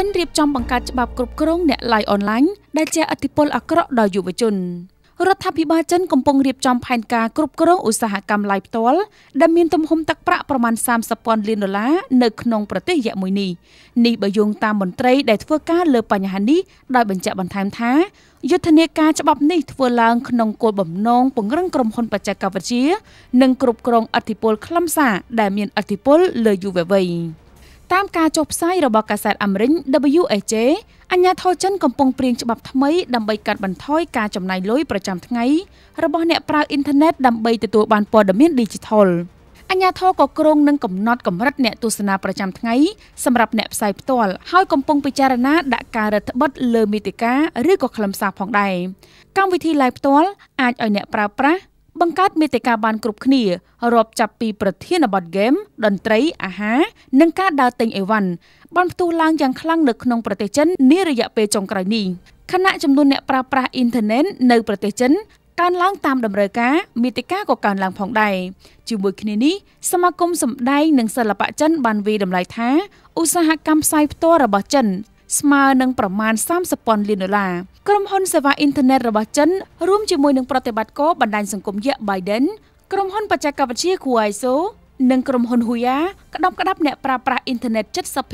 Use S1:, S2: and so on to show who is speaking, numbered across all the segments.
S1: ចិនរៀបចំបង្កើតច្បាប់គ្រប់គ្រងអ្នកឡាយអនឡាញដែលជះឥទ្ធិពលអាក្រក់ដល់យុវជនរដ្ឋាភិបាលចិនកំពុងរៀបចំផែនការគ្រប់គ្រងឧស្សាហកម្មឡាយផ្ទាល់ដែលមានទំហំទឹកប្រាក់ប្រមាណ30ពាន់លានដុល្លារនៅក្នុងប្រទេសរយៈមួយនេះនេះបើយោងតាមមន្ត្រីដែលធ្វើការលើបញ្ហានេះដោយបញ្ជាក់បន្ថែមថាយុទ្ធនាការច្បាប់នេះធ្វើឡើងក្នុងគោលបំណងពង្រឹងក្រុមហ៊ុនបច្ចេកវិទ្យានិងគ្រប់គ្រងអធិបុលខ្លឹមសារដែលមានអធិបុលលើយុវវ័យ។តាមការចុះផ្សាយរបស់កាសែតអាមេរិក WHJ អញ្ញាធរចិនកំពុងព្រៀងច្បាប់ថ្មីដើម្បីកាត់បន្ថយការចំណាយលុយប្រចាំថ្ងៃរបស់អ្នកប្រើអ៊ីនធឺណិតដើម្បីទទួលបានព័ត៌មាន Digital អញ្ញាធរក៏គ្រងនឹងកំណត់កម្រិតអ្នកទស្សនាប្រចាំថ្ងៃសម្រាប់អ្នកផ្សាយផ្ទាល់ហើយកំពុងពិចារណាដាក់ការរដ្ឋបတ်លើមេតិកាឬក៏ខ្លឹមសារផងដែរកម្មវិធី live ផ្ទាល់អាចឲ្យអ្នកប្រើប្រាស់បង្កើតមេតិកាបានគ្រប់គ្នារាប់ចាប់ពីប្រធានបទហ្គេមតន្ត្រីអាហារនិងការដើរទិញអីវ៉ាន់បានផ្ទុះឡើងយ៉ាងខ្លាំងនៅក្នុងប្រទេសចិននារយៈពេលចុងក្រោយនេះខណៈចំនួនអ្នកប្រើប្រាស់អ៊ីនធឺណិតនៅប្រទេសចិនកើនឡើងតាមតម្រូវការមេតិកាក៏កើនឡើងផងដែរជាមួយ គ្នានេះសមាគមសម្ដែងនិងសិល្បៈចិន បានវិយតម្លៃថាឧស្សាហកម្មផ្សាយផ្ទាល់របស់ចិនស្មើនឹងប្រមាណ30,000លានដុល្លារក្រុមហ៊ុនសេវាអ៊ីនធឺណិតរបស់ចិនរួមជាមួយនឹងប្រតិបត្តិការបណ្ដាញសង្គមយៈ Biden ក្រុមហ៊ុនបច្ចេកវិទ្យា Kuaizhou និងក្រុមហ៊ុន Huya ក្តាប់ក្តាប់អ្នកប្រើប្រាស់អ៊ីនធឺណិត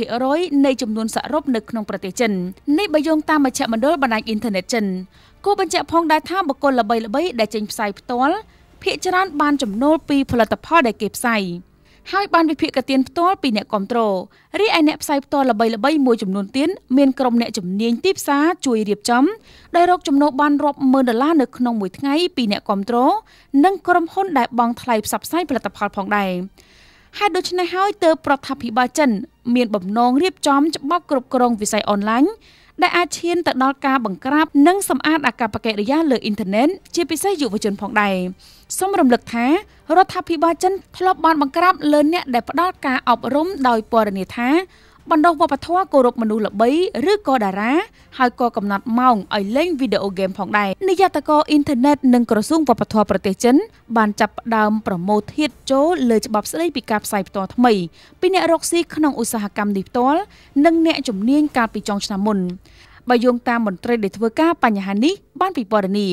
S1: 70%នៃចំនួនសរុបនៅក្នុងប្រទេសចិននេះបើយោងតាមមជ្ឈមណ្ឌលបណ្ដាញអ៊ីនធឺណិតចិនគូបញ្ជាក់ផងដែរថាបុគ្គលល្បីៗដែលចេញផ្សាយផ្ទាល់ភាគច្រើន បានចំណូលពីផលិតផលដែលគេផ្សាយហើយបានវិភាគកាទៀនផ្ទាល់ពីអ្នកគ្រប់គ្រងរីឯអ្នកផ្សាយផ្ទាល់ល្បីៗមួយចំនួនទៀតមានក្រុមអ្នកជំនាញទីផ្សារជួយរៀបចំដែលរកចំណូលបានរាប់ម៉ឺនដុល្លារនៅក្នុងមួយថ្ងៃពីអ្នកគ្រប់គ្រងនិងក្រុមហ៊ុនដែលបង់ថ្លៃផ្សព្វផ្សាយផលិតផលផងដែរហេតុដូច្នេះហើយទើបរដ្ឋាភិបាលចិនមានបំណងរៀបចំច្បាប់គ្រប់គ្រងវិស័យអនឡាញដែលអាចឈានទៅដល់ការបង្ក្រាបនិងសម្អាតអកប្បកិរិយាលើអ៊ីនធឺណិតជាពិសេសយុវជនផងដែរសូមរំលឹកថារដ្ឋាភិបាលចិនធ្លាប់បានបង្ក្រាបលើអ្នកដែលផ្ដល់ការអប់រំដោយពណ៌នាថាបណ្ដុះវប្បធម៌គោរពមនុស្សល្បីឬក៏តារាហើយក៏កំណត់ម៉ោងឲ្យលេងវីដេអូហ្គេមផងដែរនាយកតកអ៊ីនធឺណិតនិងក្រសួងវប្បធម៌ប្រទេសចិន បានចាប់ផ្ដើមប្រមូលធាតចូលលើច្បាប់ស្ដីពីការផ្សាយផ្ទាល់ថ្មីពីអ្នករកស៊ីក្នុងឧស្សាហកម្មនេះផ្ទាល់និងអ្នកជំនាញកាលពីចុងឆ្នាំមុនបើយោងតាមមន្ត្រីដែលធ្វើការបញ្ហានេះបានពិពណ៌នា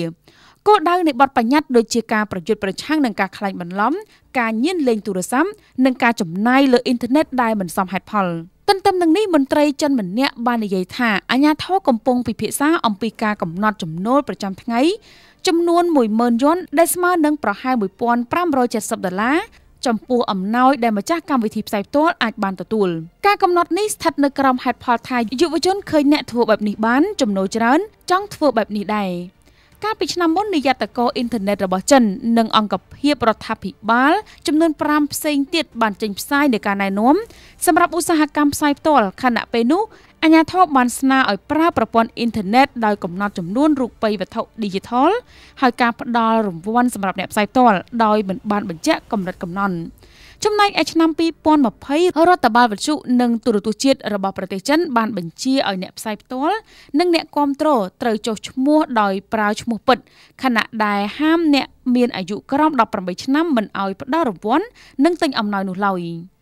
S1: គោលដៅនៃបទបញ្ញត្តិដូចជាការប្រយុទ្ធប្រឆាំងនឹងការក្លែងបន្លំការញៀនលេងទូរស័ព្ទនិងការចំណាយលើអ៊ីនធឺណិតដែលមិនសមហេតុផល។ទន្ទឹមនឹងនេះមន្ត្រីចិនម្នាក់បាននិយាយថាអាញាធរកំពុងពិភាក្សាអំពីការកំណត់ចំនួនប្រចាំថ្ងៃចំនួន10000យន់ដែលស្មើនឹងប្រហែល1570ដុល្លារចំពោះអំណោយដែលម្ចាស់កម្មវិធីផ្សាយផ្ទាល់អាចបានទទួលការកំណត់នេះស្ថិតនៅក្រោមហេតុផលថាយុវជនឃើញអ្នកធ្វើបែបនេះបានចំណូលច្រើន ចង់ធ្វើបែបនេះដែរកាលពីឆ្នាំមុននាយតកោអ៊ីនធឺណិតរបស់ចិន និងអង្គភាពរដ្ឋាភិបាលចំនួន5ផ្សេងទៀតបានចេញផ្សាយនៃការណែនាំសម្រាប់ឧស្សាហកម្មផ្សាយផ្ទាល់ខណៈពេលនោះអាញាធរបានស្នើឲ្យប្រើប្រព័ន្ធអ៊ីនធឺណិតដោយកំណត់ចំនួនរូបិយវត្ថុ Digital ហើយការផ្ដល់រង្វាន់សម្រាប់អ្នកផ្សាយផ្ទាល់ដោយមិនបានបញ្ជាក់កម្រិតកំណត់ចំណែកឯឆ្នាំ2020រដ្ឋបាលវិទ្យុនិងទូរទស្សន៍ជាតិរបស់ប្រទេសចិនបានបញ្ជាឲ្យអ្នកផ្សាយផ្ទាល់និងអ្នកគ្រប់គ្រងត្រូវចុះឈ្មោះដោយប្រើឈ្មោះពិតខណៈដែលហាមអ្នកមានអាយុក្រោម18ឆ្នាំមិនឲ្យផ្ដល់រង្វាន់និងទិញអំណោយនោះឡើយ។